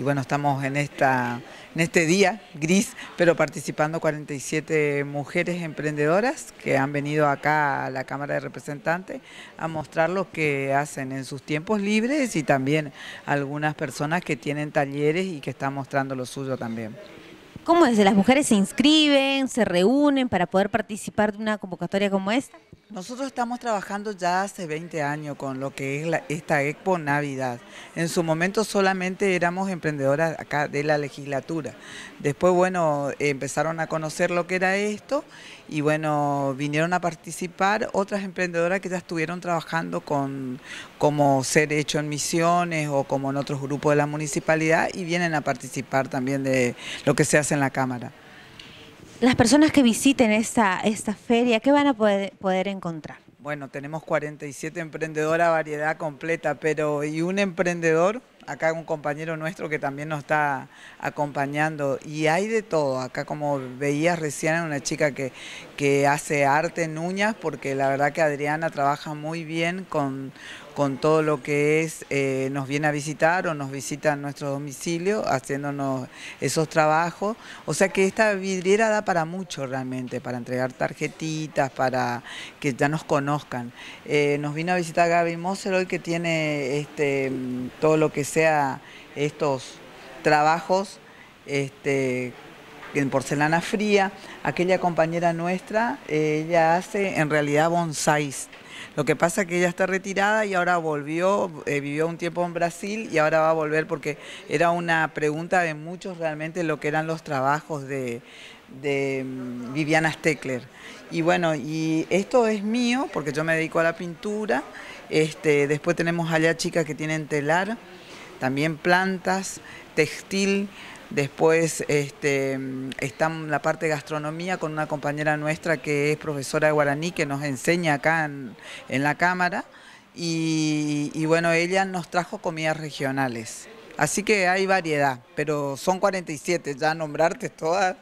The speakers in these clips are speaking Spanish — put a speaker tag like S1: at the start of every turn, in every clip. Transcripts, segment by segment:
S1: y bueno, estamos en, en este día gris, pero participando 47 mujeres emprendedoras que han venido acá a la Cámara de Representantes a mostrar lo que hacen en sus tiempos libres y también algunas personas que tienen
S2: talleres y que están
S1: mostrando lo suyo también.
S2: ¿Cómo es? ¿Las mujeres se inscriben, se reúnen para poder participar de una convocatoria como esta?
S1: Nosotros estamos trabajando ya hace 20 años con lo que es esta Expo Navidad. En su momento solamente éramos emprendedoras acá de la legislatura. Después, bueno, empezaron a conocer lo que era esto y bueno, vinieron a participar otras emprendedoras que ya estuvieron trabajando con como ser hecho en misiones o como en otros grupos de la municipalidad y vienen a participar también de lo que se hace en la cámara.
S2: Las personas que visiten esta, esta feria, ¿qué van a poder, poder encontrar?
S1: Bueno, tenemos 47 emprendedoras, variedad completa, pero y un emprendedor, acá un compañero nuestro que también nos está acompañando, y hay de todo, acá como veías recién una chica que, que hace arte en uñas, porque la verdad que Adriana trabaja muy bien con, con todo lo que es, eh, nos viene a visitar o nos visita en nuestro domicilio haciéndonos esos trabajos. O sea que esta vidriera da para mucho realmente, para entregar tarjetitas, para que ya nos conozcan. Eh, nos vino a visitar Gaby Moser hoy que tiene este, todo lo que sea estos trabajos este, en porcelana fría. Aquella compañera nuestra, eh, ella hace en realidad bonsáis lo que pasa es que ella está retirada y ahora volvió, eh, vivió un tiempo en Brasil y ahora va a volver porque era una pregunta de muchos realmente lo que eran los trabajos de, de mm, Viviana Steckler. Y bueno, y esto es mío porque yo me dedico a la pintura. Este, después tenemos allá chicas que tienen telar, también plantas, textil. Después este, está la parte de gastronomía con una compañera nuestra que es profesora de guaraní que nos enseña acá en, la cámara. y, bueno, ella nos trajo comidas regionales. Así que hay variedad, pero son 47, ya nombrarte todas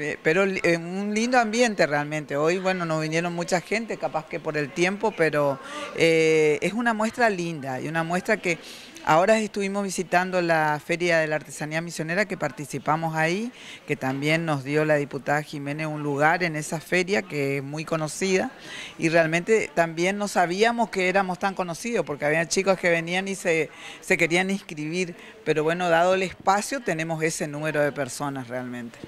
S1: eh, pero en un lindo ambiente realmente. Hoy, bueno, nos vinieron mucha gente, capaz que por el tiempo, pero eh, es una muestra linda y una muestra que ahora estuvimos visitando la Feria de la Artesanía Misionera que participamos ahí, que también nos dio la diputada Jiménez un lugar en esa feria que es muy conocida y realmente también no sabíamos que éramos tan conocidos porque había chicos que venían y se querían inscribir, pero bueno, dado el espacio tenemos ese número de personas realmente.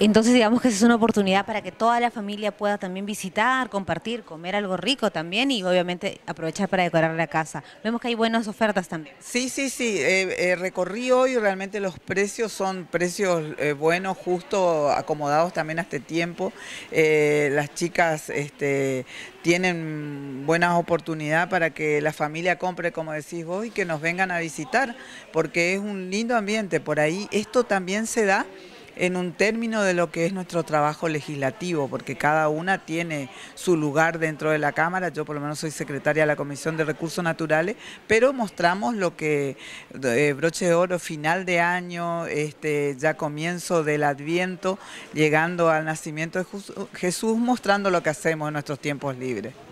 S2: Entonces digamos que es una oportunidad para que toda la familia pueda también visitar, compartir, comer algo rico también y obviamente aprovechar para decorar la casa. Vemos que hay buenas ofertas también.
S1: Sí, sí, sí. Eh, eh, recorrí hoy, realmente los precios son precios eh, buenos, justo acomodados también a este tiempo. las chicas este, tienen buenas oportunidades para que la familia compre, como decís vos, y que nos vengan a visitar, porque es un lindo ambiente. Por ahí esto también se da en un término de lo que es nuestro trabajo legislativo, porque cada una tiene su lugar dentro de la Cámara, yo por lo menos soy secretaria de la Comisión de Recursos Naturales, pero mostramos lo que eh, broche de oro final de año, este, ya comienzo del Adviento, llegando al nacimiento de Jesús, mostrando lo que hacemos en nuestros tiempos libres.